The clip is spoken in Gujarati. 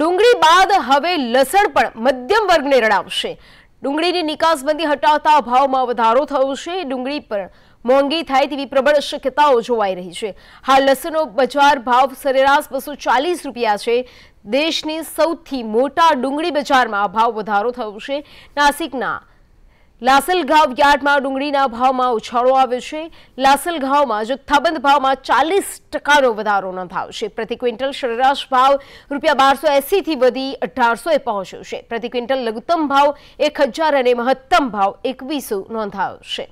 ડુંગળી બાદ હવે લસણ પણ મધ્યમ વર્ગને રડાવશે ડુંગળીની નિકાસબંધી હટાવતા ભાવમાં વધારો થયો છે ડુંગળી પણ મોંઘી થાય તેવી પ્રબળ શક્યતાઓ જોવાઈ રહી છે હાલ લસણનો બજાર ભાવ સરેરાશ બસો ચાલીસ રૂપિયા છે દેશની સૌથી મોટા ડુંગળી બજારમાં ભાવ વધારો થયો છે નાસિકના લાસલગાવ યાર્ડમાં ડુંગળીના ભાવમાં ઉછાળો આવ્યો છે લાસલગાવમાં જથ્થાબંધ ભાવમાં ચાલીસ ટકાનો વધારો નોંધાયો છે પ્રતિ ક્વિન્ટલ સરેરાશ ભાવ રૂપિયા બારસો એસીથી વધી અઢારસોએ પહોંચ્યો છે પ્રતિ ક્વિન્ટલ લઘુત્તમ ભાવ એક હજાર અને મહત્તમ ભાવ એકવીસો નોંધાયો છે